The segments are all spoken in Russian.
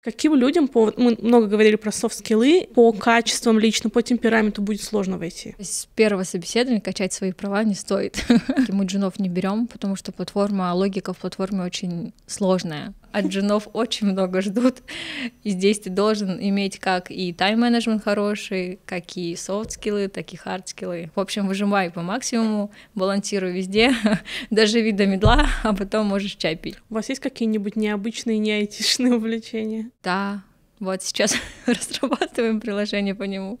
Каким людям, по, мы много говорили про софт-скиллы, по качествам лично, по темпераменту будет сложно войти? С первого собеседования качать свои права не стоит. Мы джунов не берем, потому что платформа, логика в платформе очень сложная от джунов очень много ждут. И здесь ты должен иметь как и тайм-менеджмент хороший, как и софт-скиллы, так и хард-скиллы. В общем, выжимай по максимуму, балансируй везде, даже вид до медла, а потом можешь чай пить. У вас есть какие-нибудь необычные, не айтишные увлечения? Да, вот сейчас разрабатываем приложение по нему.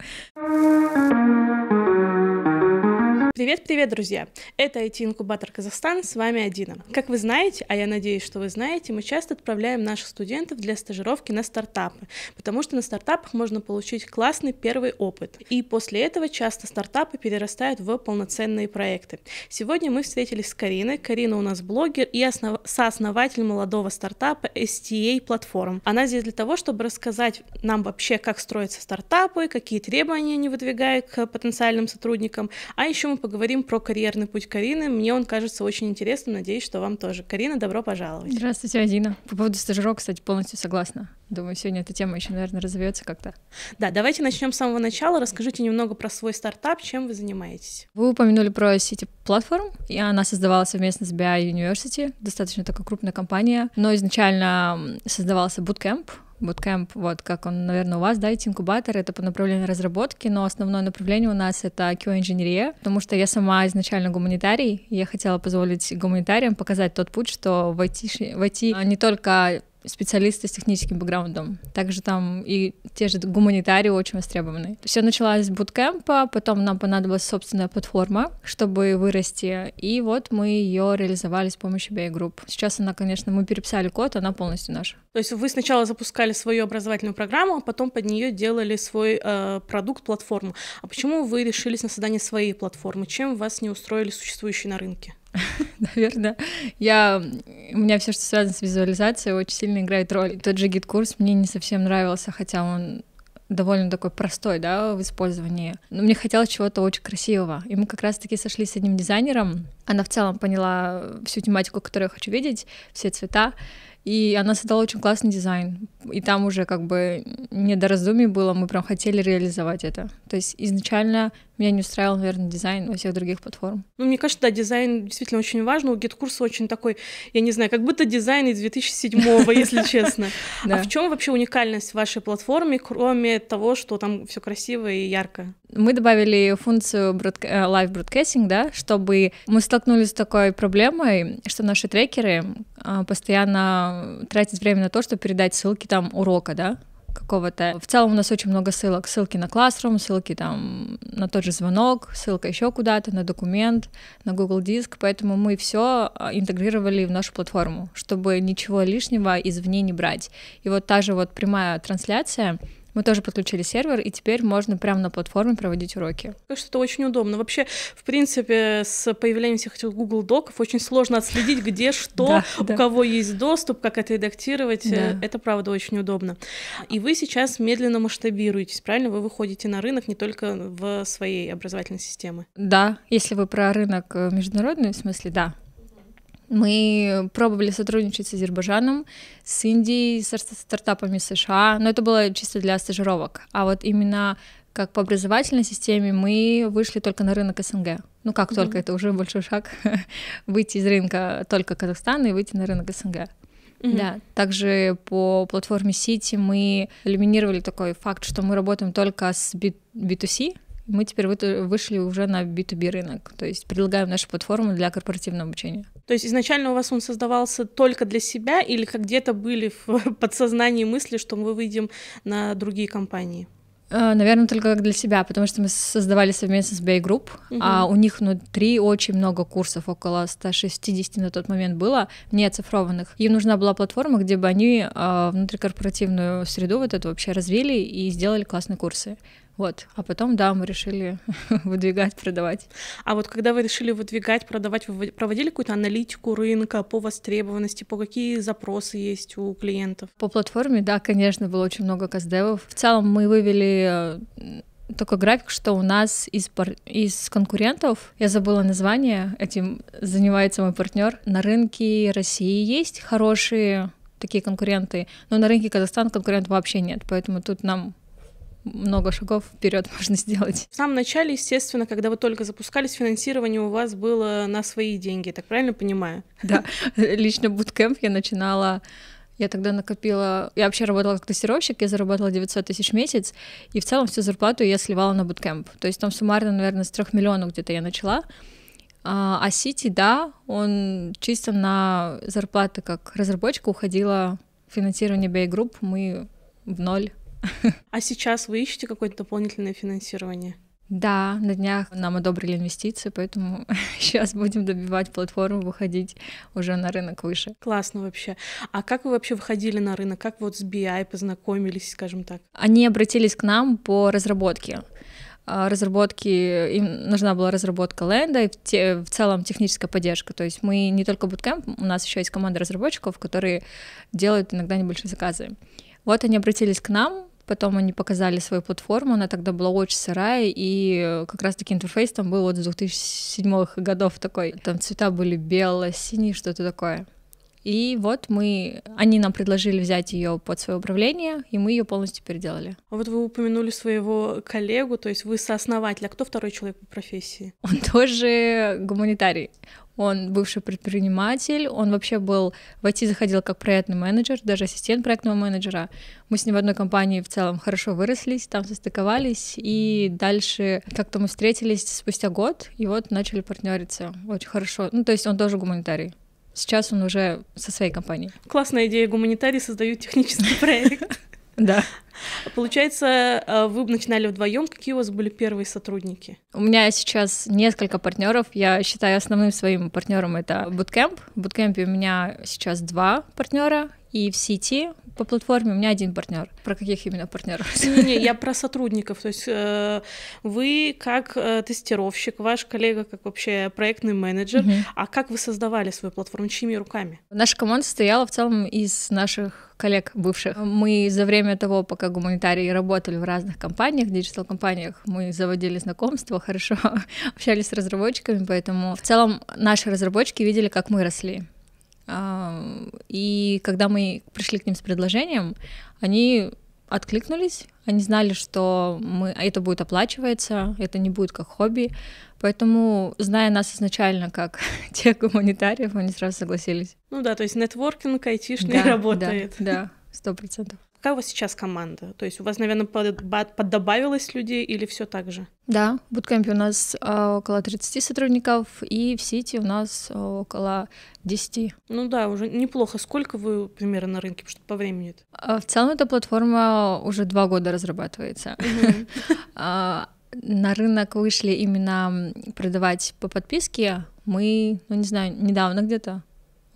Привет-привет, друзья! Это IT-инкубатор Казахстан, с вами Адина. Как вы знаете, а я надеюсь, что вы знаете, мы часто отправляем наших студентов для стажировки на стартапы, потому что на стартапах можно получить классный первый опыт. И после этого часто стартапы перерастают в полноценные проекты. Сегодня мы встретились с Кариной. Карина у нас блогер и основ... сооснователь молодого стартапа STA Platform. Она здесь для того, чтобы рассказать нам вообще, как строятся стартапы, какие требования они выдвигают к потенциальным сотрудникам, а еще мы поговорим про карьерный путь Карины. Мне он кажется очень интересным, надеюсь, что вам тоже. Карина, добро пожаловать. Здравствуйте, Адина. По поводу стажировок, кстати, полностью согласна. Думаю, сегодня эта тема еще, наверное, разовьется как-то. Да, давайте начнем с самого начала. Расскажите немного про свой стартап, чем вы занимаетесь. Вы упомянули про City Platform, и она создавалась совместно с BI University, достаточно такая крупная компания. Но изначально создавался Bootcamp, Bootcamp, вот как он, наверное, у вас, да, эти инкубаторы, это по направлению разработки, но основное направление у нас это QA-инженерия, потому что я сама изначально гуманитарий, и я хотела позволить гуманитариям показать тот путь, что в IT, в IT не только специалисты с техническим бэкграундом. Также там и те же гуманитарии очень востребованы. Все началось с буткемпа, потом нам понадобилась собственная платформа, чтобы вырасти, и вот мы ее реализовали с помощью BI Group. Сейчас она, конечно, мы переписали код, она полностью наша. То есть вы сначала запускали свою образовательную программу, а потом под нее делали свой э, продукт, платформу. А почему вы решились на создание своей платформы? Чем вас не устроили существующие на рынке? наверное, я, у меня все, что связано с визуализацией, очень сильно играет роль. Тот же гид-курс мне не совсем нравился, хотя он довольно такой простой, да, в использовании. Но мне хотелось чего-то очень красивого. И мы как раз-таки сошлись с одним дизайнером. Она в целом поняла всю тематику, которую я хочу видеть, все цвета. И она создала очень классный дизайн. И там уже как бы не до раздумий было, мы прям хотели реализовать это. То есть изначально меня не устраивал, наверное, дизайн у всех других платформ. Ну, мне кажется, да, дизайн действительно очень важен. У гид-курса очень такой, я не знаю, как будто дизайн из 2007-го, если честно. А в чем вообще уникальность вашей платформы, кроме того, что там все красиво и ярко? Мы добавили функцию э, live broadcasting, да, чтобы мы столкнулись с такой проблемой, что наши трекеры а, постоянно тратят время на то, чтобы передать ссылки там урока, да, какого-то. В целом у нас очень много ссылок. Ссылки на Classroom, ссылки там на тот же звонок, ссылка еще куда-то, на документ, на Google Диск. Поэтому мы все а, интегрировали в нашу платформу, чтобы ничего лишнего извне не брать. И вот та же вот прямая трансляция, мы тоже подключили сервер, и теперь можно прямо на платформе проводить уроки. Конечно, это очень удобно. Вообще, в принципе, с появлением всех этих Google Доков очень сложно отследить, где что, у кого есть доступ, как это редактировать. Э, это, правда, очень удобно. И вы сейчас медленно масштабируетесь, правильно? Вы выходите на рынок не только в своей образовательной системе. Да, если вы про рынок э, международный, в смысле, да, мы пробовали сотрудничать с Азербайджаном, с Индией, с стартапами США, но это было чисто для стажировок. А вот именно как по образовательной системе мы вышли только на рынок СНГ. Ну как mm-hmm. только, это уже большой шаг выйти из рынка только Казахстана и выйти на рынок СНГ. Mm-hmm. Да, также по платформе Сити мы элиминировали такой факт, что мы работаем только с B2C, мы теперь вышли уже на B2B рынок, то есть предлагаем нашу платформу для корпоративного обучения. То есть изначально у вас он создавался только для себя или как где-то были в подсознании мысли, что мы выйдем на другие компании? Э, наверное, только как для себя, потому что мы создавали совместно с Bay Group, угу. а у них внутри очень много курсов, около 160 на тот момент было, не оцифрованных. Им нужна была платформа, где бы они э, внутрикорпоративную среду вот эту вообще развили и сделали классные курсы. Вот, а потом, да, мы решили выдвигать, продавать. А вот когда вы решили выдвигать, продавать, вы проводили какую-то аналитику рынка по востребованности, по какие запросы есть у клиентов? По платформе, да, конечно, было очень много каздевов. В целом мы вывели э, такой график, что у нас из, пар... из конкурентов, я забыла название, этим занимается мой партнер, на рынке России есть хорошие такие конкуренты, но на рынке Казахстана конкурентов вообще нет, поэтому тут нам много шагов вперед можно сделать. В самом начале, естественно, когда вы только запускались, финансирование у вас было на свои деньги, так правильно понимаю? Да, лично буткемп я начинала я тогда накопила... Я вообще работала как тестировщик, я заработала 900 тысяч в месяц, и в целом всю зарплату я сливала на буткемп. То есть там суммарно, наверное, с трех миллионов где-то я начала. А, а Сити, да, он чисто на зарплаты как разработчика уходило финансирование BI Group, мы в ноль А сейчас вы ищете какое-то дополнительное финансирование? Да, на днях нам одобрили инвестиции, поэтому сейчас будем добивать платформу, выходить уже на рынок выше. Классно вообще. А как вы вообще выходили на рынок? Как вот с BI познакомились, скажем так? Они обратились к нам по разработке а, разработки, им нужна была разработка ленда и в, те, в целом техническая поддержка. То есть мы не только Bootcamp, у нас еще есть команда разработчиков, которые делают иногда небольшие заказы. Вот они обратились к нам, потом они показали свою платформу, она тогда была очень сырая, и э, как раз-таки интерфейс там был вот с 2007-х годов такой, там цвета были бело, синий, что-то такое. И вот мы, они нам предложили взять ее под свое управление, и мы ее полностью переделали. А вот вы упомянули своего коллегу, то есть вы сооснователь, а кто второй человек по профессии? Он тоже гуманитарий он бывший предприниматель, он вообще был, в IT заходил как проектный менеджер, даже ассистент проектного менеджера. Мы с ним в одной компании в целом хорошо вырослись, там состыковались, и дальше как-то мы встретились спустя год, и вот начали партнериться очень хорошо. Ну, то есть он тоже гуманитарий. Сейчас он уже со своей компанией. Классная идея, гуманитарий создают технический проект. Да. Получается, э, вы начинали вдвоем. Какие у вас были первые сотрудники? У меня сейчас несколько партнеров. Я считаю основным своим партнером это Bootcamp. В Bootcamp у меня сейчас два партнера. И в сети по платформе у меня один партнер. Про каких именно партнеров? Не, не, я про сотрудников. То есть э, вы как э, тестировщик, ваш коллега как вообще проектный менеджер, угу. а как вы создавали свою платформу, чьими руками? Наша команда состояла в целом из наших коллег бывших. Мы за время того, пока гуманитарии работали в разных компаниях, диджитал-компаниях, мы заводили знакомства, хорошо общались с разработчиками, поэтому в целом наши разработчики видели, как мы росли. И когда мы пришли к ним с предложением, они откликнулись, они знали, что мы, это будет оплачивается, это не будет как хобби, поэтому, зная нас изначально как тех гуманитариев, они сразу согласились. Ну да, то есть нетворкинг айтишный да, работает. Да, сто да, процентов. Какая у вас сейчас команда? То есть у вас, наверное, под, поддобавилось людей или все так же? Да, в буткемпе у нас э, около 30 сотрудников, и в Сити у нас э, около 10. Ну да, уже неплохо. Сколько вы примерно на рынке, что по времени? -то? Э, в целом эта платформа уже два года разрабатывается. А, на рынок вышли именно продавать по подписке мы, ну не знаю, недавно где-то,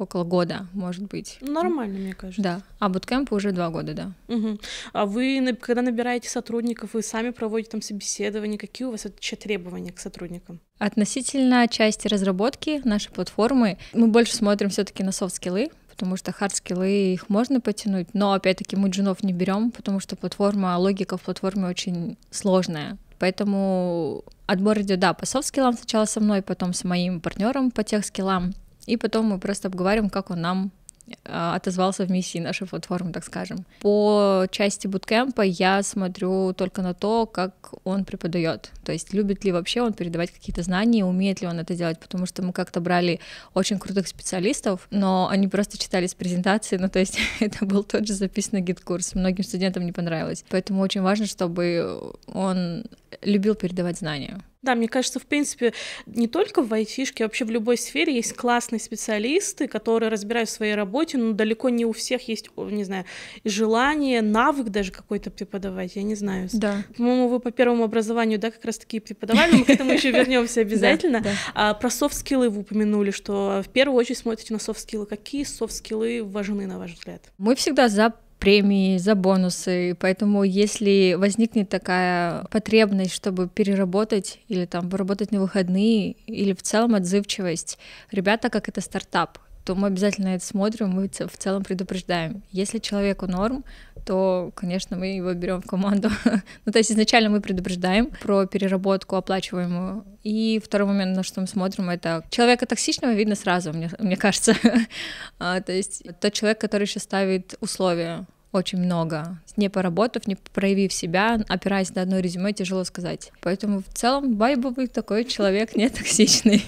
около года, может быть. Ну, нормально, мне кажется. Да. А буткемпу уже два года, да. Угу. А вы, когда набираете сотрудников, вы сами проводите там собеседование, какие у вас вообще требования к сотрудникам? Относительно части разработки нашей платформы мы больше смотрим все-таки на софт-скиллы, потому что хардскиллы их можно потянуть, но опять-таки мы джунов не берем, потому что платформа, логика в платформе очень сложная. Поэтому отбор идет, да, по софт-скиллам сначала со мной, потом с моим партнером по тех скиллам. И потом мы просто обговариваем, как он нам э, отозвался в миссии нашей платформы, так скажем. По части буткемпа я смотрю только на то, как он преподает, то есть любит ли вообще он передавать какие-то знания, умеет ли он это делать, потому что мы как-то брали очень крутых специалистов, но они просто читали с презентации, ну то есть это был тот же записанный гид-курс, многим студентам не понравилось. Поэтому очень важно, чтобы он любил передавать знания. Да, мне кажется, в принципе, не только в айтишке, а вообще в любой сфере есть классные специалисты, которые разбирают в своей работе, но далеко не у всех есть, не знаю, желание, навык даже какой-то преподавать, я не знаю. Да. По-моему, вы по первому образованию, да, как раз таки преподавали, мы к этому еще вернемся обязательно. А, про софт-скиллы вы упомянули, что в первую очередь смотрите на софт-скиллы. Какие софт-скиллы важны, на ваш взгляд? Мы всегда за премии, за бонусы. Поэтому если возникнет такая потребность, чтобы переработать или там поработать на выходные, или в целом отзывчивость, ребята, как это стартап, то мы обязательно это смотрим, мы в целом предупреждаем. Если человеку норм, то, конечно, мы его берем в команду. ну, то есть изначально мы предупреждаем про переработку оплачиваемую. И второй момент, на что мы смотрим, это человека токсичного видно сразу, мне, мне кажется. а, то есть тот человек, который еще ставит условия очень много. Не поработав, не проявив себя, опираясь на одно резюме, тяжело сказать. Поэтому в целом вайбовый такой человек не токсичный.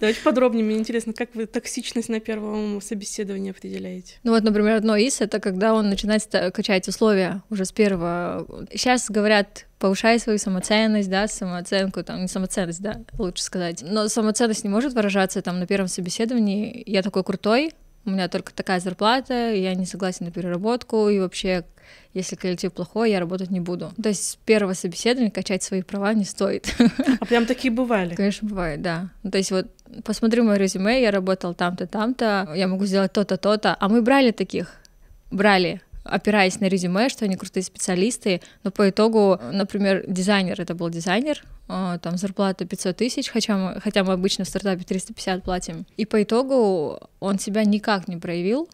Давайте подробнее. Мне интересно, как вы токсичность на первом собеседовании определяете? Ну вот, например, одно из — это когда он начинает качать условия уже с первого. Сейчас говорят, повышая свою самоценность, да, самооценку, там, не самоценность, да, лучше сказать. Но самоценность не может выражаться там на первом собеседовании. Я такой крутой, у меня только такая зарплата, я не согласен на переработку, и вообще, если коллектив плохой, я работать не буду. То есть с первого собеседования качать свои права не стоит. А прям такие бывали? Конечно, бывает, да. Ну, то есть вот посмотри мое резюме, я работал там-то, там-то, я могу сделать то-то, то-то. А мы брали таких, брали, опираясь на резюме, что они крутые специалисты, но по итогу, например, дизайнер, это был дизайнер, а, там зарплата 500 тысяч, хотя мы, хотя мы обычно в стартапе 350 платим. И по итогу он себя никак не проявил.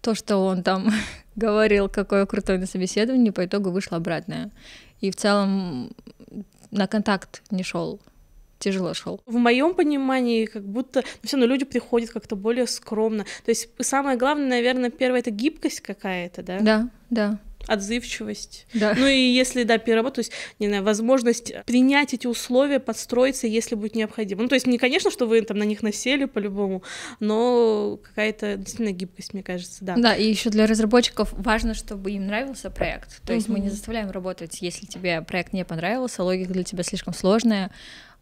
То, что он там говорил, какое крутое на собеседовании, по итогу вышло обратное. И в целом на контакт не шел тяжело шел. В моем понимании, как будто ну, все равно люди приходят как-то более скромно. То есть самое главное, наверное, первое это гибкость какая-то, да? Да, да отзывчивость. Да. Ну и если, да, переработать, то есть, не знаю, возможность принять эти условия, подстроиться, если будет необходимо. Ну, то есть, не, конечно, что вы там на них насели по-любому, но какая-то действительно гибкость, мне кажется, да. Да, и еще для разработчиков важно, чтобы им нравился проект. То есть угу. мы не заставляем работать, если тебе проект не понравился, логика для тебя слишком сложная.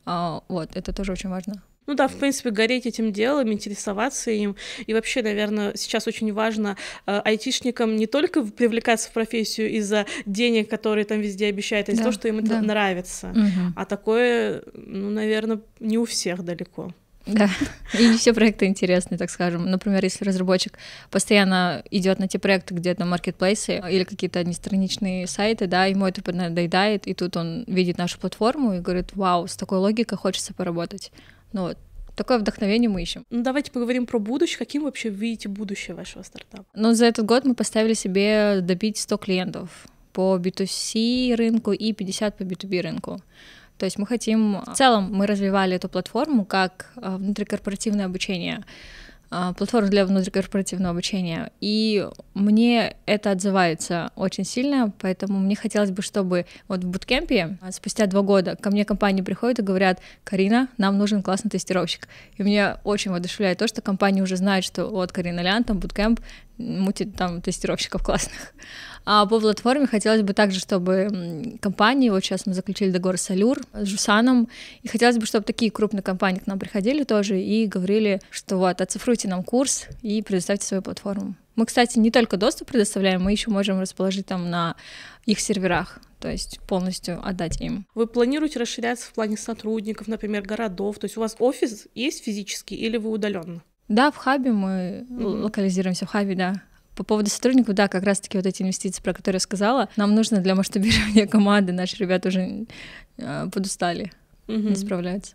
А, вот, это тоже очень важно. Ну да, в принципе, гореть этим делом, интересоваться им. И вообще, наверное, сейчас очень важно э, айтишникам не только привлекаться в профессию из-за денег, которые там везде обещают, а из-за да, того, что им это да. нравится. Угу. А такое, ну, наверное, не у всех далеко. Да, и не все проекты интересны, так скажем. Например, если разработчик постоянно идет на те проекты, где там маркетплейсы или какие-то одностраничные сайты, да, ему это надоедает, и тут он видит нашу платформу и говорит, вау, с такой логикой хочется поработать. Но ну такое вдохновение мы ищем. Ну, давайте поговорим про будущее. Каким вообще видите будущее вашего стартапа? Ну, за этот год мы поставили себе добить 100 клиентов по B2C рынку и 50 по B2B рынку. То есть мы хотим... В целом мы развивали эту платформу как э, внутрикорпоративное обучение. А, платформ для внутрикорпоративного обучения. И мне это отзывается очень сильно, поэтому мне хотелось бы, чтобы вот в буткемпе а, спустя два года ко мне компании приходят и говорят, Карина, нам нужен классный тестировщик. И меня очень воодушевляет то, что компания уже знает что вот Карина Лян, там буткемп мутит там тестировщиков классных. А по платформе хотелось бы также, чтобы компании, вот сейчас мы заключили договор с Алюр, с Жусаном, и хотелось бы, чтобы такие крупные компании к нам приходили тоже и говорили, что вот, оцифруйте нам курс и предоставьте свою платформу. Мы, кстати, не только доступ предоставляем, мы еще можем расположить там на их серверах, то есть полностью отдать им. Вы планируете расширяться в плане сотрудников, например, городов? То есть у вас офис есть физически или вы удаленно? Да, в хабе мы mm-hmm. локализируемся в хабе, да. По поводу сотрудников, да, как раз-таки вот эти инвестиции, про которые я сказала, нам нужно для масштабирования команды, наши ребята уже э, подустали угу. не справляется.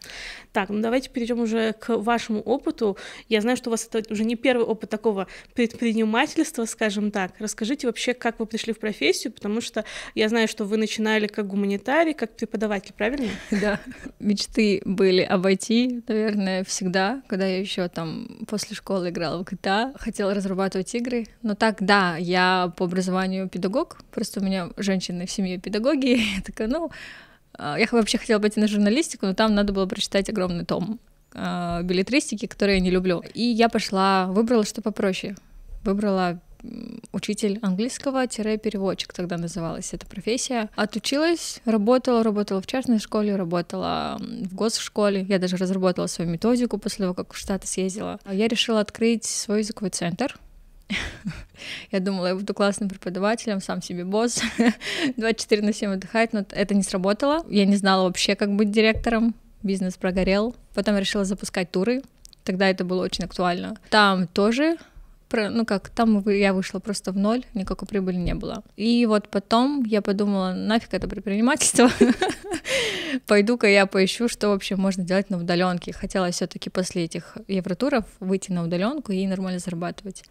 Так, ну давайте перейдем уже к вашему опыту. Я знаю, что у вас это уже не первый опыт такого предпринимательства, скажем так. Расскажите вообще, как вы пришли в профессию, потому что я знаю, что вы начинали как гуманитарий, как преподаватель, правильно? Да. Мечты были об IT, наверное, всегда, когда я еще там после школы играла в GTA, а, хотела разрабатывать игры. Но так, да, я по образованию педагог, просто у меня женщины в семье педагоги, я такая, ну, а, я вообще хотела пойти на журналистику, но там надо было прочитать огромный том э, билетристики, которые я не люблю. И я пошла, выбрала что попроще. Выбрала учитель английского-переводчик тогда называлась эта профессия. Отучилась, работала, работала в частной школе, работала в госшколе. Я даже разработала свою методику после того, как в Штаты съездила. А я решила открыть свой языковой центр — я думала, я буду классным преподавателем, сам себе босс, 24 на 7 отдыхать, но это не сработало. Я не знала вообще, как быть директором, бизнес прогорел. Потом решила запускать туры, тогда это было очень актуально. Там тоже ну как, там я вышла просто в ноль, никакой прибыли не было. И вот потом я подумала, нафиг это предпринимательство, пойду-ка я поищу, что вообще можно делать на удаленке. Хотела все-таки после этих евротуров выйти на удаленку и нормально зарабатывать.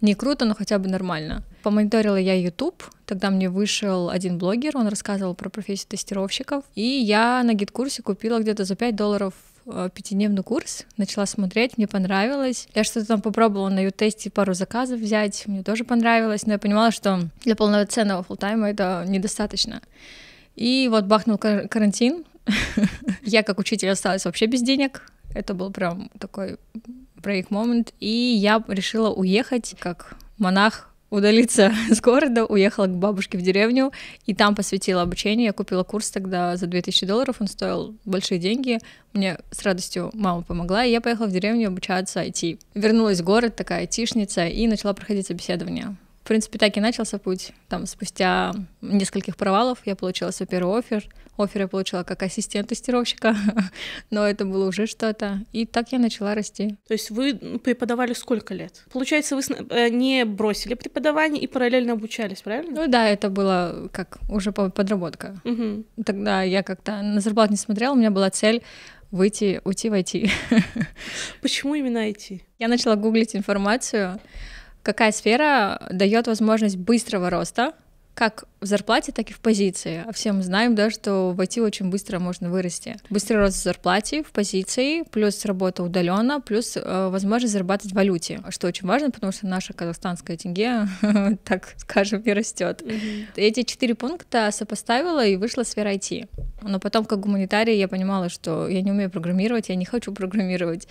Не круто, но хотя бы нормально. Помониторила я YouTube, тогда мне вышел один блогер, он рассказывал про профессию тестировщиков, и я на гид-курсе купила где-то за 5 долларов э, пятидневный курс, начала смотреть, мне понравилось. Я что-то там попробовала на ютесте пару заказов взять, мне тоже понравилось, но я понимала, что для полноценного фултайма это недостаточно. И вот бахнул кар- карантин, я как учитель осталась вообще без денег, это был прям такой брейк-момент, и я решила уехать как монах удалиться с города, уехала к бабушке в деревню, и там посвятила обучение. Я купила курс тогда за 2000 долларов, он стоил большие деньги. Мне с радостью мама помогла, и я поехала в деревню обучаться IT. Вернулась в город, такая айтишница, и начала проходить собеседование. В принципе, так и начался путь. Там спустя нескольких провалов я получила свой первый офер. Офер я получила как ассистент тестировщика, но это было уже что-то. И так я начала расти. То есть вы ну, преподавали сколько лет? Получается, вы э, не бросили преподавание и параллельно обучались, правильно? Ну да, это было как уже подработка. Угу. Тогда я как-то на зарплату не смотрела, у меня была цель выйти, уйти в IT. Почему именно IT? Я начала гуглить информацию, какая сфера дает возможность быстрого роста, как в зарплате, так и в позиции. А все мы знаем, да, что в IT очень быстро можно вырасти. Быстрый рост в зарплате, в позиции, плюс работа удаленно, плюс э, возможность зарабатывать в валюте, что очень важно, потому что наша казахстанская тенге, так скажем, и растет. Эти четыре пункта сопоставила и вышла сфера IT. Но потом, как гуманитарий, я понимала, что я не умею программировать, я не хочу программировать.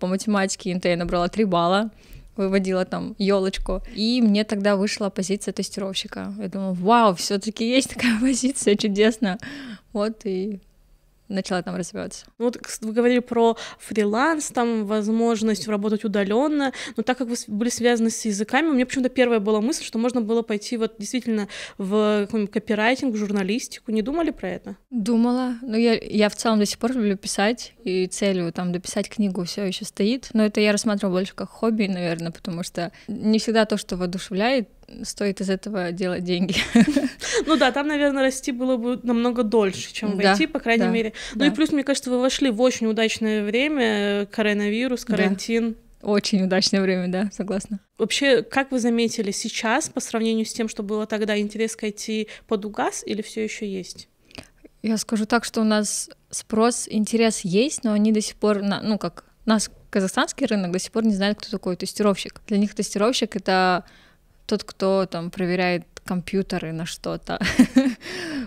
По математике НТ я набрала 3 балла выводила там елочку. И мне тогда вышла позиция тестировщика. Я думала, вау, все-таки есть такая позиция, чудесно. Вот и начала там развиваться. Ну вот вы говорили про фриланс, там возможность работать удаленно, но так как вы были связаны с языками, у меня почему-то первая была мысль, что можно было пойти вот действительно в какой-нибудь копирайтинг, журналистику. Не думали про это? Думала. но я, я в целом до сих пор люблю писать, и целью там дописать книгу все еще стоит, но это я рассматриваю больше как хобби, наверное, потому что не всегда то, что воодушевляет, стоит из этого делать деньги. Ну да, там, наверное, расти было бы намного дольше, чем да, войти, по крайней да, мере. Ну да. и плюс, мне кажется, вы вошли в очень удачное время, э, коронавирус, карантин. Очень удачное время, да, согласна. Вообще, как вы заметили сейчас по сравнению с тем, что было тогда, интерес к IT под угас или все еще есть? Я скажу так, что у нас спрос, интерес есть, но они до сих пор, ну как, нас казахстанский рынок до сих пор не знает, кто такой тестировщик. Для них тестировщик — это тот, кто там проверяет компьютеры на что-то.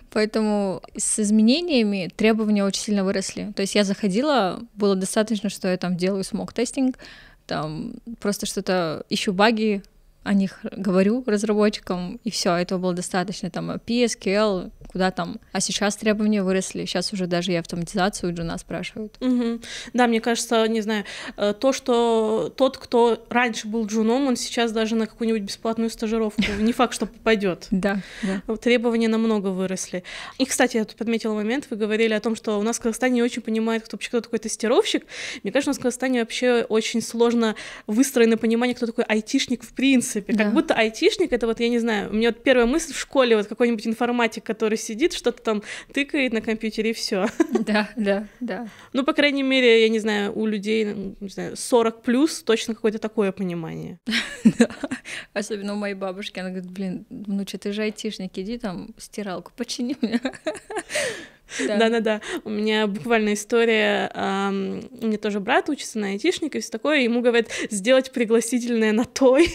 Поэтому с изменениями требования очень сильно выросли. То есть я заходила, было достаточно, что я там делаю смог-тестинг, там просто что-то ищу баги, о них говорю разработчикам, и все, этого было достаточно. Там API, SQL, куда там. А сейчас требования выросли, сейчас уже даже и автоматизацию жена спрашивают. Угу. Да, мне кажется, не знаю, э, то, что тот, кто раньше был джуном, он сейчас даже на какую-нибудь бесплатную стажировку, не факт, что попадет. Да, Требования намного выросли. И, кстати, я тут подметила момент, вы говорили о том, что у нас в Казахстане не очень понимает, кто вообще кто такой тестировщик. Мне кажется, у нас в Казахстане вообще очень сложно выстроено понимание, кто такой айтишник в принципе. Да. Как будто айтишник — это вот, я не знаю, у меня вот первая мысль в школе, вот какой-нибудь информатик, который сидит, что-то там тыкает на компьютере и все. Да, да, да. Ну, по крайней мере, я не знаю, у людей, ну, не знаю, 40 плюс точно какое-то такое понимание. Особенно у моей бабушки. Она говорит, блин, ну что, ты же айтишник, иди там стиралку почини мне. Да-да-да. У меня буквально история, у меня тоже брат учится на айтишник и все такое, ему говорят сделать пригласительное на той.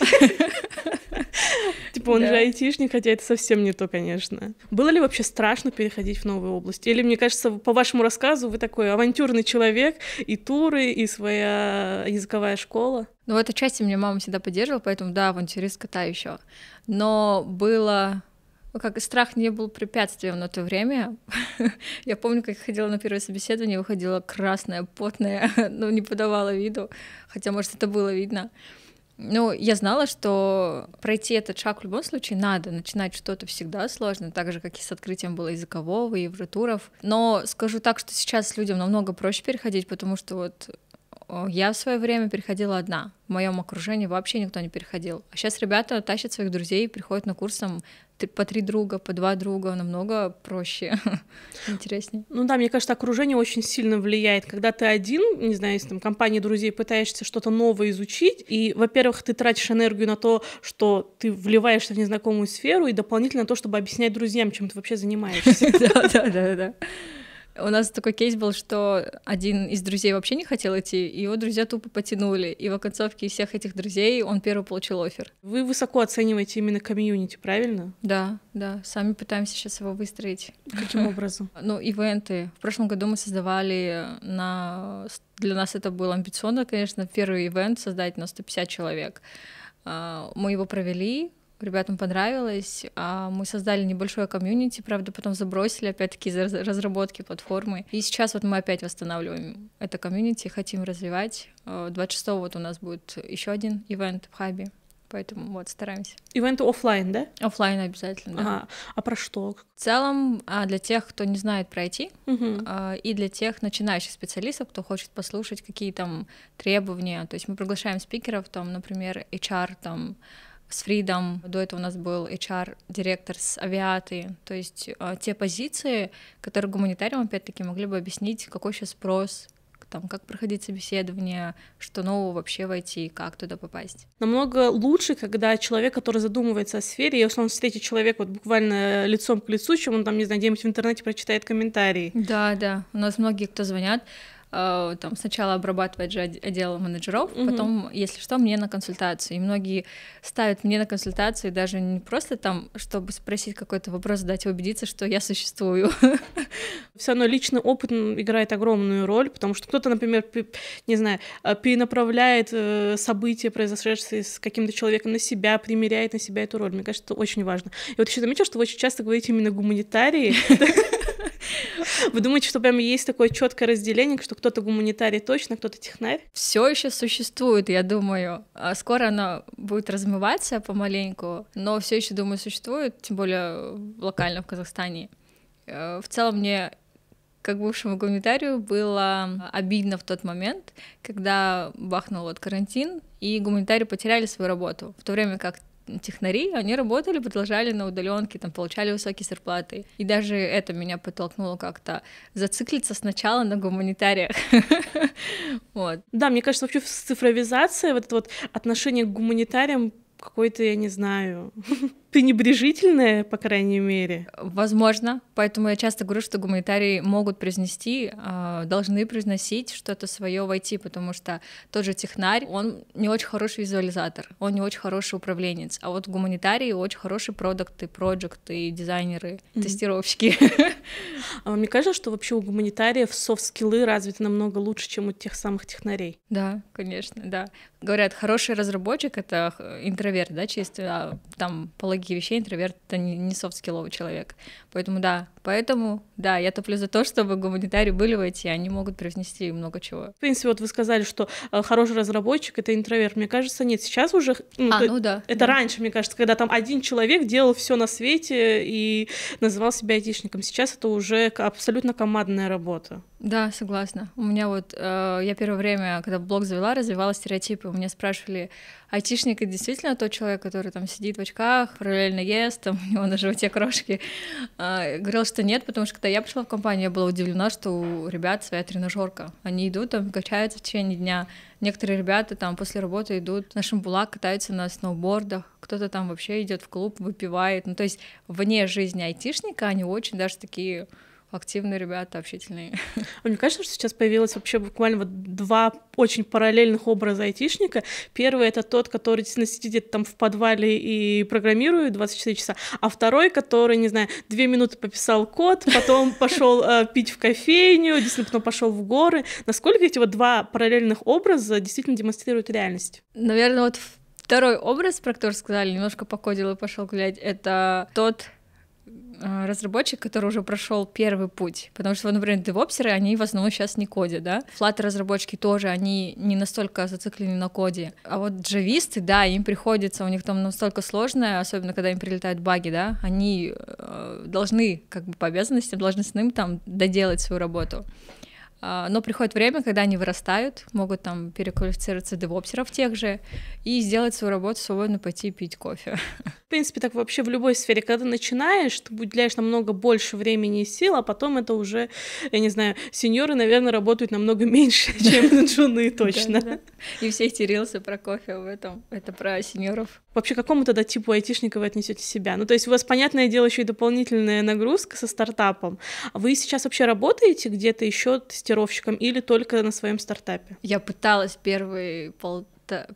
Типа он же айтишник, хотя это совсем не то, конечно. Было ли вообще страшно переходить в новую область? Или, мне кажется, по вашему рассказу вы такой авантюрный человек, и туры, и своя языковая школа? Ну, в этой части меня мама всегда поддерживала, поэтому да, авантюристка та еще. Но было ну, как страх не был препятствием на то время. я помню, как я ходила на первое собеседование, выходила красная, потная, но не подавала виду, хотя, может, это было видно. Ну, я знала, что пройти этот шаг в любом случае надо, начинать что-то всегда сложно, так же, как и с открытием было языкового и евротуров. Но скажу так, что сейчас людям намного проще переходить, потому что вот Э, я в свое время переходила одна. В моем окружении вообще никто не переходил. А сейчас ребята тащат своих друзей, и приходят на курс там по три друга, по два друга, намного проще, интереснее. Ну да, мне кажется, окружение очень сильно влияет. Когда ты один, не знаю, если там компании друзей, пытаешься что-то новое изучить, и, во-первых, ты тратишь энергию на то, что ты вливаешься в незнакомую сферу, и дополнительно на то, чтобы объяснять друзьям, чем ты вообще занимаешься. Да, да, да, да. У нас такой кейс был, что один из друзей вообще не хотел идти, и его друзья тупо потянули. И в оконцовке всех этих друзей он первый получил офер. Вы высоко оцениваете именно комьюнити, правильно? Да, да. Сами пытаемся сейчас его выстроить. Каким образом? Ну, ивенты. В прошлом году мы создавали на... Для нас это было амбициозно, конечно, первый ивент создать на 150 человек. А, мы его провели, ребятам понравилось. А, мы создали небольшое комьюнити, правда, потом забросили опять-таки из разработки платформы. И сейчас вот мы опять восстанавливаем это комьюнити, хотим развивать. 26 а, вот у нас будет еще один ивент в хабе. Поэтому вот стараемся. Ивенты офлайн, да? Офлайн обязательно, да. Ага. А про что? В целом, а, для тех, кто не знает про IT, угу. и для тех начинающих специалистов, кто хочет послушать, какие там требования. То есть мы приглашаем спикеров, там, например, HR, там, с Фридом, до этого у нас был HR-директор с авиаты, то есть э, те позиции, которые гуманитариям, опять-таки, могли бы объяснить, какой сейчас спрос, там, как проходить собеседование, что нового вообще войти, как туда попасть. Намного лучше, когда человек, который задумывается о сфере, если он встретит человека вот буквально лицом к лицу, чем он там, не знаю, где-нибудь в интернете прочитает комментарии. Да, да, у нас многие, кто звонят, Э, там, сначала обрабатывать же отдел менеджеров, угу. потом, если что, мне на консультацию. И многие ставят мне на консультацию даже не просто там, чтобы спросить какой-то вопрос, задать и убедиться, что я существую. Все равно личный опыт играет огромную роль, потому что кто-то, например, не знаю, э, перенаправляет э, события, произошедшие с каким-то человеком на себя, примеряет на себя эту роль. Мне кажется, это очень важно. И вот еще заметил, что вы очень часто говорите именно гуманитарии. Вы думаете, что прям есть такое четкое разделение, что кто-то гуманитарий точно, кто-то технарь? Все еще существует, я думаю. А скоро оно будет размываться помаленьку, но все еще, думаю, существует, тем более локально в Казахстане. Э, в целом мне как бывшему гуманитарию было обидно в тот момент, когда бахнул вот карантин, и гуманитарии потеряли свою работу, в то время как технари, они работали, продолжали на удаленке, там получали высокие зарплаты. И даже это меня подтолкнуло как-то зациклиться сначала на гуманитариях. Вот. Да, мне кажется, вообще цифровизация, вот это вот отношение к гуманитариям какой-то, я не знаю, пренебрежительное, по крайней мере. Возможно. Поэтому я часто говорю, что гуманитарии могут произнести, а, должны произносить что-то свое войти, потому что тот же технарь, он не очень хороший визуализатор, он не очень хороший управленец, а вот гуманитарии очень хорошие продукты, проекты, дизайнеры, mm-hmm. тестировщики. А мне кажется, что вообще у гуманитариев софт-скиллы развиты намного лучше, чем у тех самых технарей. Да, конечно, да. Говорят, хороший разработчик — это интроверт, да, чисто, а там половина логике вещи интроверт — это не софт-скилловый человек. Поэтому да, Поэтому, да, я топлю за то, чтобы гуманитарии были в эти, они могут привнести много чего. В принципе, вот вы сказали, что э, хороший разработчик — это интроверт. Мне кажется, нет, сейчас уже... Ну, а, то, ну да. Это да. раньше, мне кажется, когда там один человек делал все на свете и называл себя айтишником. Сейчас это уже абсолютно командная работа. Да, согласна. У меня вот, э, я первое время, когда блог завела, развивала стереотипы. У меня спрашивали, айтишник — это действительно тот человек, который там сидит в очках, параллельно ест, там у него на животе крошки. Э, а, говорил, что просто нет, потому что когда я пришла в компанию, я была удивлена, что у ребят своя тренажерка. Они идут, там качаются в течение дня. Некоторые ребята там после работы идут на шамбулак, катаются на сноубордах, кто-то там вообще идет в клуб, выпивает. Ну, то есть вне жизни айтишника они очень даже такие активные ребята, общительные. А мне кажется, что сейчас появилось вообще буквально вот два очень параллельных образа айтишника. Первый — это тот, который действительно сидит там в подвале и программирует 24 часа, а второй, который, не знаю, две минуты пописал код, потом пошел э, пить в кофейню, действительно потом пошел в горы. Насколько эти вот два параллельных образа действительно демонстрируют реальность? Наверное, вот второй образ, про который сказали, немножко покодил и пошел гулять, это тот а, разработчик, который уже прошел первый путь, потому что, например, девопсеры, они в основном сейчас не кодят, да, флаттер-разработчики тоже, они не настолько зациклены на коде, а вот джависты, да, им приходится, у них там настолько сложно, особенно когда им прилетают баги, да, они э, должны, как бы по обязанностям должностным там доделать свою работу. А, но приходит время, когда они вырастают, могут там переквалифицироваться девопсеров тех же и сделать свою работу, свободно пойти пить кофе. В принципе, так вообще в любой сфере, когда ты начинаешь, ты уделяешь намного больше времени и сил, а потом это уже, я не знаю, сеньоры, наверное, работают намного меньше, чем джуны, точно. И все эти рилсы про кофе в этом, это про сеньоров. Вообще, какому тогда типу айтишника вы отнесете себя? Ну, то есть у вас, понятное дело, еще и дополнительная нагрузка со стартапом. А вы сейчас вообще работаете где-то еще, тестировщиком или только на своем стартапе? Я пыталась первые пол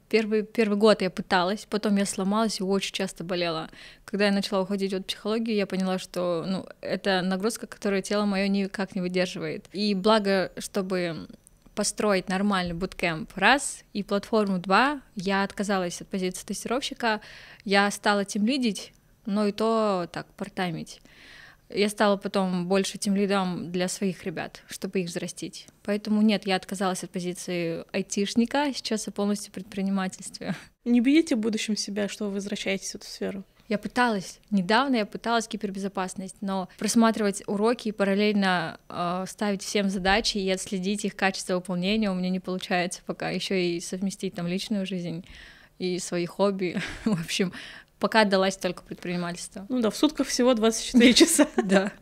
первый, первый год я пыталась, потом я сломалась и очень часто болела. Когда я начала уходить от психологии, я поняла, что ну, это нагрузка, которую тело мое никак не выдерживает. И благо, чтобы построить нормальный буткемп раз, и платформу два, я отказалась от позиции тестировщика, я стала тем лидить, но и то так, портамить. Я стала потом больше тем лидом для своих ребят, чтобы их взрастить. Поэтому нет, я отказалась от позиции айтишника, а сейчас я полностью в предпринимательстве. Не бьете в будущем себя, что вы возвращаетесь в эту сферу? Я пыталась, недавно я пыталась кибербезопасность, но просматривать уроки и параллельно э, ставить всем задачи и отследить их качество выполнения у меня не получается пока, еще и совместить там личную жизнь и свои хобби. В общем, пока отдалась только предпринимательству. Ну да, в сутках всего 24 часа. Да.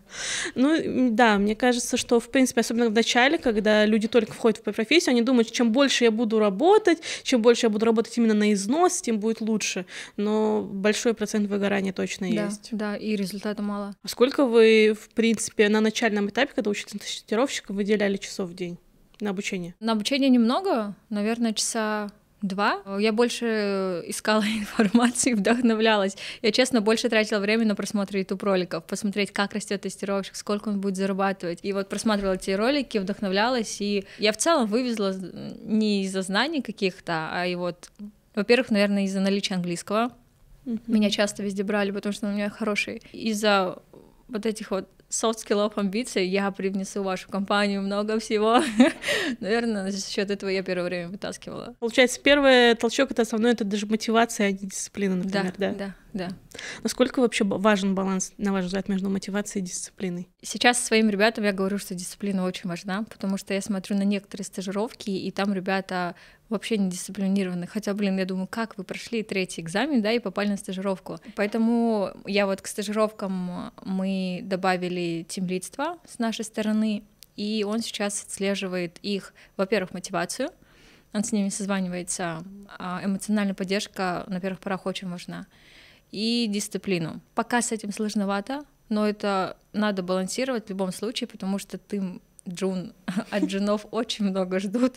Ну да, мне кажется, что в принципе, особенно в начале, когда люди только входят в профессию, они думают, чем больше я буду работать, чем больше я буду работать именно на износ, тем будет лучше. Но большой процент выгорания точно есть. Да, и результата мало. А сколько вы, в принципе, на начальном этапе, когда учились на тестировщика, выделяли часов в день? На обучение? На обучение немного, наверное, часа два. Я больше э, искала информации, вдохновлялась. Я, честно, больше тратила время на просмотр YouTube роликов, посмотреть, как растет тестировщик, сколько он будет зарабатывать. И вот просматривала эти ролики, вдохновлялась, и я в целом вывезла не из-за знаний каких-то, а и вот, во-первых, наверное, из-за наличия английского. Меня часто везде брали, потому что у меня хороший. Из-за вот этих вот софт-скиллов амбиций, я привнесу в вашу компанию много всего. Наверное, за счет этого я первое время вытаскивала. Получается, первый толчок — это основной, это даже мотивация, а не дисциплина, например, да? Да, да. Да. Насколько вообще важен баланс, на ваш взгляд, между мотивацией и дисциплиной? Сейчас своим ребятам я говорю, что дисциплина очень важна, потому что я смотрю на некоторые стажировки, и там ребята вообще не дисциплинированы. Хотя, блин, я думаю, как вы прошли третий экзамен, да, и попали на стажировку. Поэтому я вот к стажировкам э, мы добавили тимлидство с нашей стороны, и он сейчас отслеживает их, во-первых, мотивацию, он с ними созванивается, а, эмоциональная поддержка на первых порах очень важна и дисциплину. Пока с этим сложновато, но это надо балансировать в любом случае, потому что ты джун, от джунов очень много ждут,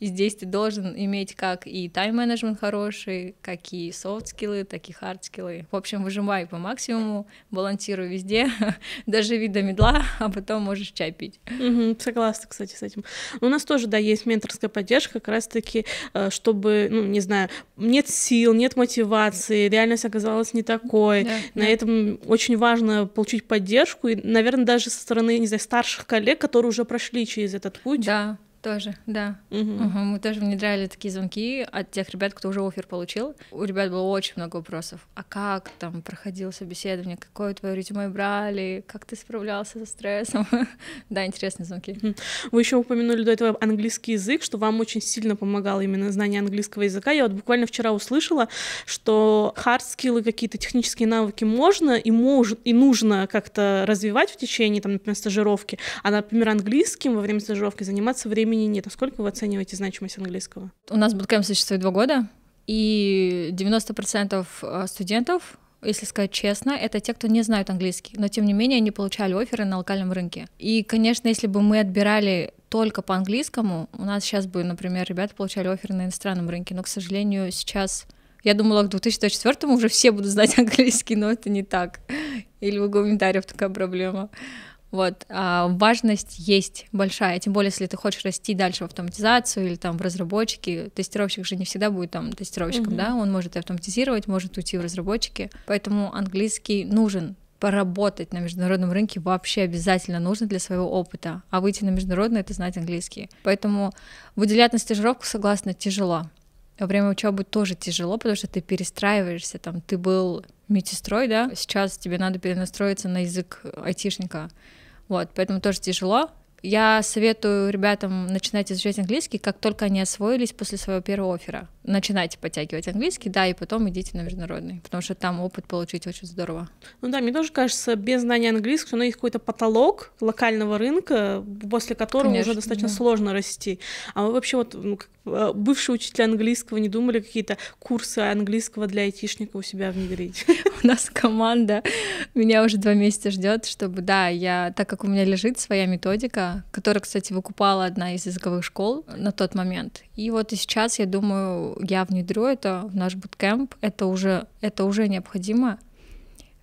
и здесь ты должен иметь как и тайм-менеджмент хороший, как и софт-скиллы, так и хард-скиллы. В общем, выжимай по максимуму, балансируй везде, даже вида медла, а потом можешь чай пить. Угу, согласна, кстати, с этим. У нас тоже, да, есть менторская поддержка, как раз-таки, э, чтобы, ну, не знаю, нет сил, нет мотивации, реальность оказалась не такой. Да, На да. этом очень важно получить поддержку, и, наверное, даже со стороны, не знаю, старших коллег, которые уже уже прошли через этот путь. Да, тоже, да. Угу. Угу, мы тоже внедряли такие звонки от тех ребят, кто уже офер получил. У ребят было очень много вопросов. А как там проходило собеседование? Какое твое резюме брали? Как ты справлялся со стрессом? да, интересные звонки. Вы еще упомянули до этого английский язык, что вам очень сильно помогало именно знание английского языка. Я вот буквально вчера услышала, что хардскиллы, какие-то технические навыки можно и, может, и нужно как-то развивать в течение, там, например, стажировки, а, например, английским во время стажировки заниматься времени времени нет. А сколько вы оцениваете значимость английского? У нас буткэмп существует два года, и 90% э, студентов если сказать честно, это те, кто не знают английский, но тем не менее они получали оферы на локальном рынке. И, конечно, если бы мы отбирали только по английскому, у нас сейчас бы, например, ребята получали оферы на иностранном рынке, но, к сожалению, сейчас я думала, к 2024 уже все будут знать английский, но это не так. Или у гуманитариев такая проблема. Вот, а важность есть большая, тем более, если ты хочешь расти дальше в автоматизацию или там в разработчики, тестировщик же не всегда будет там тестировщиком, mm да, он может и автоматизировать, может уйти в разработчики, поэтому английский нужен, поработать на международном рынке вообще обязательно нужно для своего опыта, а выйти на международный — это знать английский. Поэтому выделять на стажировку, согласно, тяжело. Во время учебы тоже тяжело, потому что ты перестраиваешься. Там ты был медсестрой, да, сейчас тебе надо перенастроиться на язык айтишника. Вот, поэтому тоже тяжело. Я советую ребятам начинать изучать английский, как только они освоились после своего первого оффера начинайте подтягивать английский, да, и потом идите на международный, потому что там опыт получить очень здорово. Ну да, мне тоже кажется, без знания английского, но есть какой-то потолок локального рынка, после которого Конечно, уже достаточно да. сложно расти. А вы вообще вот ну, э, бывшие учителя английского не думали какие-то курсы английского для айтишника у себя внедрить? У нас команда меня уже два месяца ждет, чтобы, да, я, так как у меня лежит своя методика, которая, кстати, выкупала одна из языковых школ на тот момент, и вот и сейчас, я думаю, я внедрю это в наш буткемп. Это уже, это уже необходимо.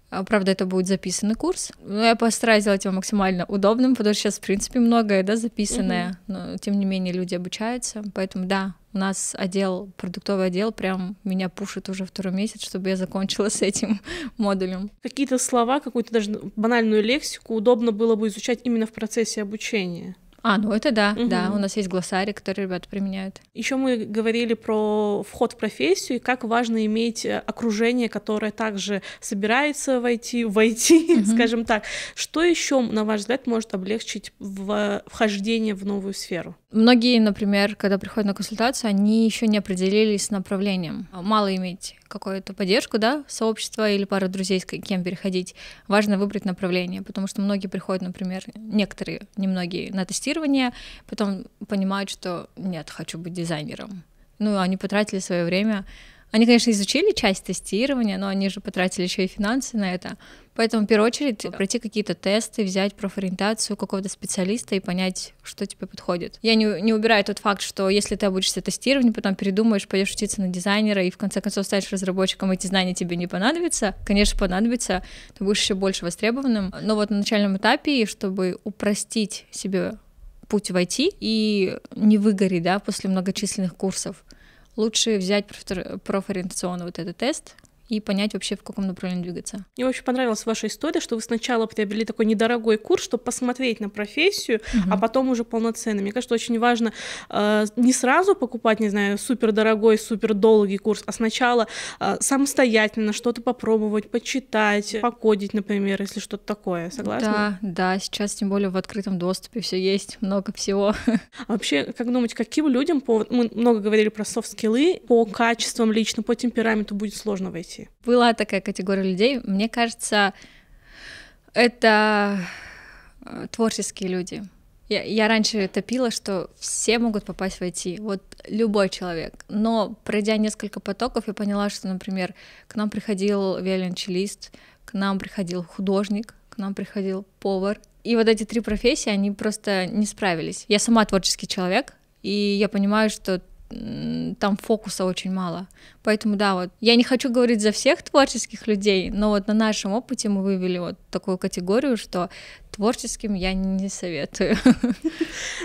А, правда, это будет записанный курс. Но я постараюсь сделать его максимально удобным, потому что сейчас, в принципе, многое да, записанное. Угу. Но, тем не менее, люди обучаются. Поэтому, да, у нас отдел, продуктовый отдел прям меня пушит уже второй месяц, чтобы я закончила с этим модулем. Какие-то слова, какую-то даже банальную лексику удобно было бы изучать именно в процессе обучения. А, ну это да, угу. да, у нас есть глоссарий, который ребята применяют. Еще мы говорили про вход в профессию и как важно иметь э, окружение, которое также собирается войти, войти, угу. скажем так. Что еще, на ваш взгляд, может облегчить в вхождение в новую сферу? Многие, например, когда приходят на консультацию, они еще не определились с направлением. Мало иметь какую-то поддержку, да, сообщества или пару друзей, с кем переходить, важно выбрать направление, потому что многие приходят, например, некоторые, немногие, на тестирование, потом понимают, что нет, хочу быть дизайнером. Ну, они потратили свое время они, конечно, изучили часть тестирования, но они же потратили еще и финансы на это. Поэтому, в первую очередь, пройти какие-то тесты, взять профориентацию какого-то специалиста и понять, что тебе подходит. Я не, не убираю тот факт, что если ты обучишься тестированию, потом передумаешь, пойдешь учиться на дизайнера и в конце концов станешь разработчиком, эти знания тебе не понадобятся. Конечно, понадобятся, ты будешь еще больше востребованным. Но вот на начальном этапе, чтобы упростить себе путь войти и не выгореть, да, после многочисленных курсов, лучше взять профориентационный вот этот тест, и понять вообще, в каком направлении двигаться. Мне очень понравилась ваша история, что вы сначала приобрели такой недорогой курс, чтобы посмотреть на профессию, угу. а потом уже полноценно. Мне кажется, очень важно э, не сразу покупать, не знаю, супердорогой, супердолгий курс, а сначала э, самостоятельно что-то попробовать, почитать, покодить, например, если что-то такое. Согласна? Да, да, сейчас тем более в открытом доступе все есть, много всего. А вообще, как думать, каким людям, по... мы много говорили про софт-скиллы, по качествам лично, по темпераменту будет сложно войти? случае. Была такая категория людей. Мне кажется, это э, творческие люди. Я, я раньше топила, что все могут попасть в IT, вот любой человек. Но пройдя несколько потоков, я поняла, что, например, к нам приходил виолончелист, к нам приходил художник, к нам приходил повар. И вот эти три профессии, они просто не справились. Я сама творческий человек, и я понимаю, что там фокуса очень мало. Поэтому, да, вот я не хочу говорить за всех творческих людей, но вот на нашем опыте мы вывели вот такую категорию, что творческим я не советую.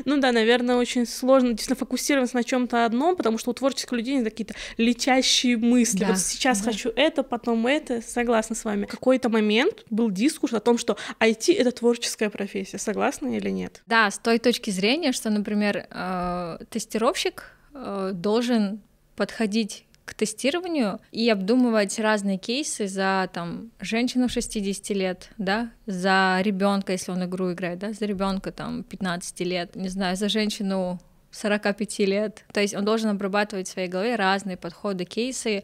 Ну да, наверное, очень сложно действительно фокусироваться на чем-то одном, потому что у творческих людей какие-то летящие мысли. Да, вот сейчас да. хочу это, потом это. Согласна с вами. какой-то момент был дискурс о том, что IT — это творческая профессия. согласна или нет? Да, с той точки зрения, что, например, э, тестировщик Э, должен подходить к тестированию и обдумывать разные кейсы за там женщину 60 лет, да, за ребенка, если он игру играет, да, за ребенка там 15 лет, не знаю, за женщину 45 лет. То есть он должен обрабатывать в своей голове разные подходы, кейсы,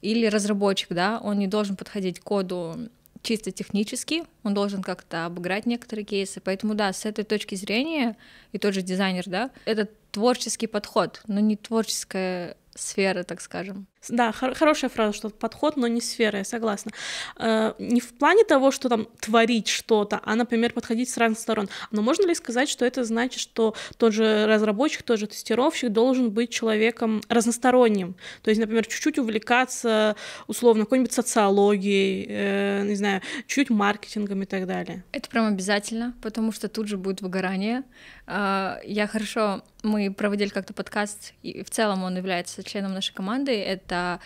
или разработчик, да, он не должен подходить к коду чисто технически, он должен как-то обыграть некоторые кейсы. Поэтому, да, с этой точки зрения, и тот же дизайнер, да, этот творческий подход, но не творческая сфера, так скажем. Да, хор- хорошая фраза, что подход, но не сфера, я согласна. Э, не в плане того, что там творить что-то, а, например, подходить с разных сторон. Но можно ли сказать, что это значит, что тот же разработчик, тот же тестировщик должен быть человеком разносторонним? То есть, например, чуть-чуть увлекаться, условно, какой-нибудь социологией, э, не знаю, чуть маркетингом и так далее? Это прям обязательно, потому что тут же будет выгорание. Э, я хорошо мы проводили как-то подкаст, и в целом он является членом нашей команды, это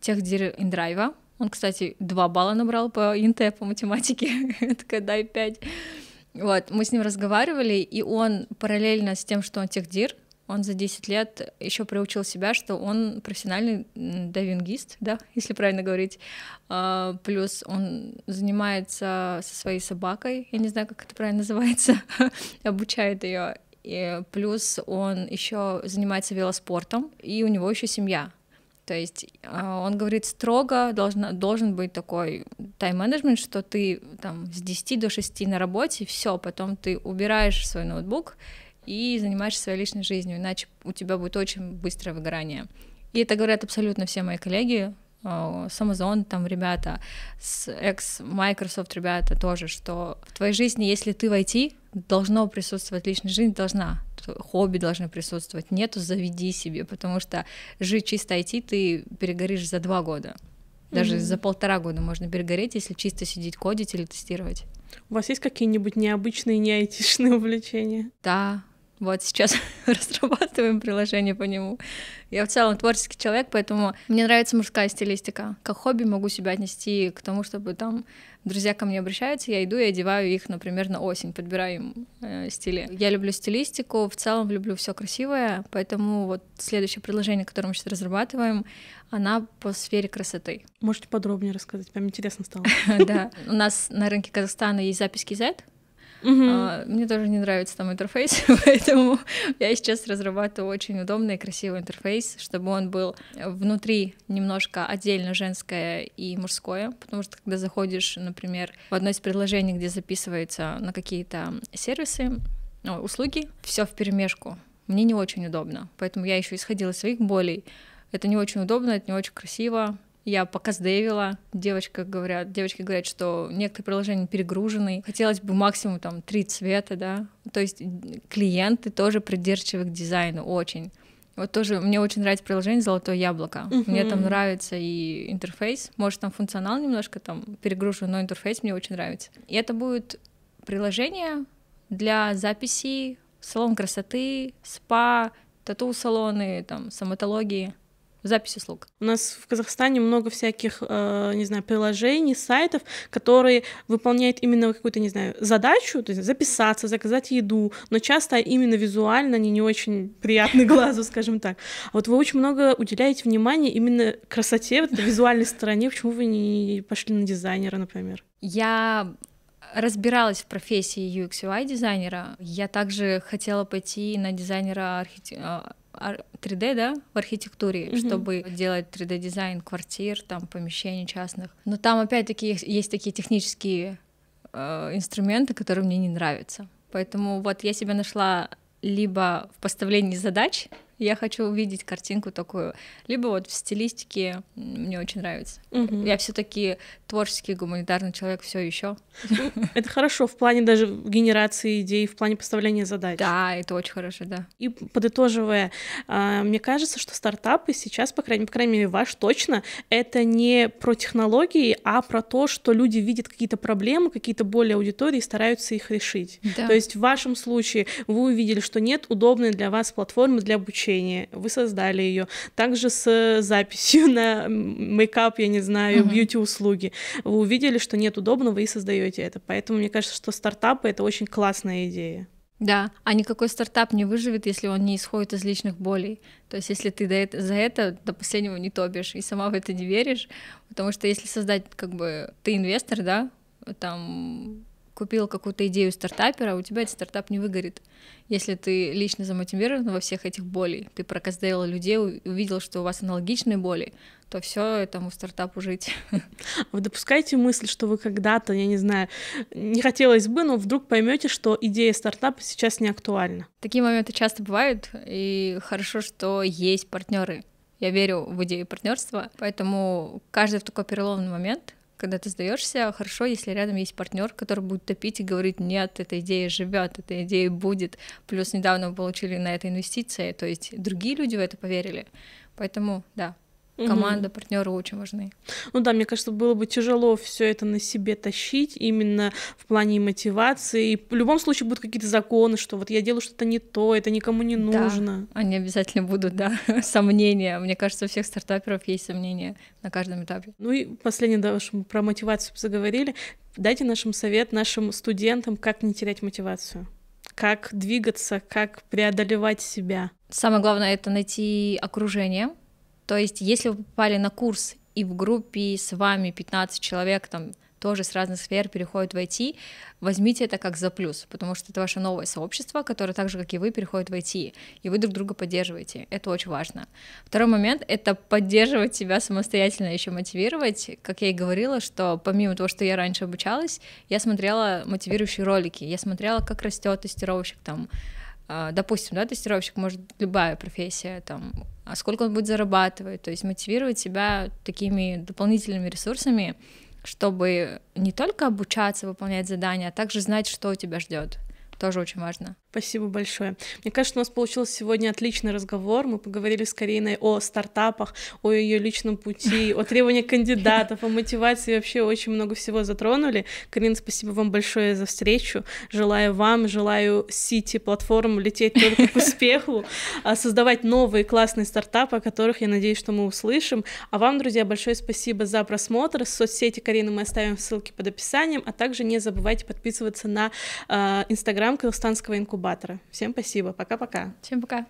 Техдир Индрайва. Он, кстати, 2 балла набрал по ИНТ, по математике, такая дай 5. Вот, мы с ним разговаривали, и он параллельно с тем, что он техдир, он за 10 лет еще приучил себя, что он профессиональный дайвингист, да, если правильно говорить. А, плюс он занимается со своей собакой, я не знаю, как это правильно называется, обучает ее и э, плюс он еще занимается велоспортом, и у него еще семья. То есть а, он говорит строго, должен, должен быть такой тайм-менеджмент, что ты там с 10 до 6 на работе, все, потом ты убираешь свой ноутбук и занимаешься своей личной жизнью, иначе у тебя будет очень быстрое выгорание. И это говорят абсолютно все мои коллеги, а, с Amazon там ребята, с ex-Microsoft ребята тоже, что в твоей жизни, если ты войти должно присутствовать личная жизнь, должна, хобби должны присутствовать, нету, заведи себе, потому что жить чисто IT ты перегоришь за два года. Даже mm-hmm. за полтора года можно перегореть, если чисто сидеть кодить или тестировать. У вас есть какие-нибудь необычные, не айтишные увлечения? Да, вот сейчас разрабатываем приложение по нему. Я в целом творческий человек, поэтому мне нравится мужская стилистика. Как хобби могу себя отнести к тому, чтобы там друзья ко мне обращаются, я иду и одеваю их, например, на осень, подбираю им э, стили. Я люблю стилистику, в целом люблю все красивое, поэтому вот следующее предложение, которое мы сейчас разрабатываем, она по сфере красоты. Можете подробнее рассказать, прям интересно стало. Да, у нас на рынке Казахстана есть запись Z? Mm-hmm. А, мне тоже не нравится там интерфейс, поэтому я сейчас разрабатываю очень удобный и красивый интерфейс, чтобы он был внутри немножко отдельно женское и мужское, потому что когда заходишь, например, в одно из предложений, где записывается на какие-то сервисы, о, услуги, все в перемешку. Мне не очень удобно, поэтому я еще исходила из своих болей. Это не очень удобно, это не очень красиво, я пока показдевила. Девочка говорят, девочки говорят, что некоторые приложения перегружены. Хотелось бы максимум там три цвета, да. То есть клиенты тоже придирчивы к дизайну очень. Вот тоже мне очень нравится приложение Золотое яблоко. Uh-huh. Мне там нравится и интерфейс. Может, там функционал немножко там перегружен, но интерфейс мне очень нравится. И это будет приложение для записи салон красоты, спа, тату-салоны, там, соматологии записи услуг? У нас в Казахстане много всяких, э, не знаю, приложений, сайтов, которые выполняют именно какую-то, не знаю, задачу, то есть записаться, заказать еду, но часто именно визуально они не очень приятны глазу, скажем так. А вот вы очень много уделяете внимания именно красоте, вот этой визуальной стороне, почему вы не пошли на дизайнера, например? Я разбиралась в профессии UX UI дизайнера. Я также хотела пойти на дизайнера архитектора. 3D, да, в архитектуре, mm-hmm. чтобы делать 3D-дизайн квартир, там, помещений частных. Но там, опять-таки, есть такие технические э, инструменты, которые мне не нравятся. Поэтому вот я себя нашла либо в поставлении задач, я хочу увидеть картинку такую. Либо вот в стилистике мне очень нравится. Угу. Я все-таки творческий гуманитарный человек все еще. Ну, это хорошо в плане даже генерации идей, в плане поставления задач. Да, это очень хорошо, да. И подытоживая, а, мне кажется, что стартапы сейчас, по крайней, по крайней мере, ваш точно, это не про технологии, а про то, что люди видят какие-то проблемы, какие-то боли аудитории и стараются их решить. Да. То есть в вашем случае вы увидели, что нет удобной для вас платформы для обучения обучение, вы создали ее. Также с э, записью на мейкап, я не знаю, uh-huh. бьюти-услуги. Вы увидели, что нет удобного и создаете это. Поэтому мне кажется, что стартапы это очень классная идея. Да, а никакой стартап не выживет, если он не исходит из личных болей. То есть, если ты за это до последнего не топишь и сама в это не веришь, потому что если создать, как бы, ты инвестор, да, там купил какую-то идею стартапера, у тебя этот стартап не выгорит. Если ты лично замотивирован во всех этих болей, ты прокоздейл людей, увидел, что у вас аналогичные боли, то все этому стартапу жить. Вы допускаете мысль, что вы когда-то, я не знаю, не хотелось бы, но вдруг поймете, что идея стартапа сейчас не актуальна. Такие моменты часто бывают, и хорошо, что есть партнеры. Я верю в идею партнерства, поэтому каждый в такой переломный момент когда ты сдаешься, хорошо, если рядом есть партнер, который будет топить и говорить, нет, эта идея живет, эта идея будет. Плюс недавно получили на это инвестиции, то есть другие люди в это поверили. Поэтому, да, Команда, партнеры очень важны. Ну да, мне кажется, было бы тяжело все это на себе тащить именно в плане мотивации. И в любом случае будут какие-то законы, что вот я делаю что-то не то, это никому не да, нужно. Они обязательно будут, да, сомнения. Мне кажется, у всех стартаперов есть сомнения на каждом этапе. Ну и последнее, да, что мы про мотивацию заговорили. Дайте нашим совет нашим студентам, как не терять мотивацию как двигаться, как преодолевать себя. Самое главное это найти окружение, то есть, если вы попали на курс и в группе с вами 15 человек, там, тоже с разных сфер переходит в IT, возьмите это как за плюс, потому что это ваше новое сообщество, которое так же, как и вы, переходит в IT, и вы друг друга поддерживаете. Это очень важно. Второй момент — это поддерживать себя самостоятельно, еще мотивировать. Как я и говорила, что помимо того, что я раньше обучалась, я смотрела мотивирующие ролики, я смотрела, как растет тестировщик, там, а, допустим, да, тестировщик, может, любая профессия, там, а сколько он будет зарабатывать, то есть мотивировать себя такими дополнительными ресурсами, чтобы не только обучаться выполнять задания, а также знать, что тебя ждет тоже очень важно. Спасибо большое. Мне кажется, у нас получился сегодня отличный разговор. Мы поговорили с Кариной о стартапах, о ее личном пути, о требованиях кандидатов, о мотивации. Вообще очень много всего затронули. Карин спасибо вам большое за встречу. Желаю вам, желаю Сити платформ лететь только к успеху, а, создавать новые классные стартапы, о которых я надеюсь, что мы услышим. А вам, друзья, большое спасибо за просмотр. В соцсети Карины мы оставим ссылки под описанием, а также не забывайте подписываться на а, Инстаграм Инстаграм казахстанского инкубатора. Всем спасибо. Пока-пока. Всем пока.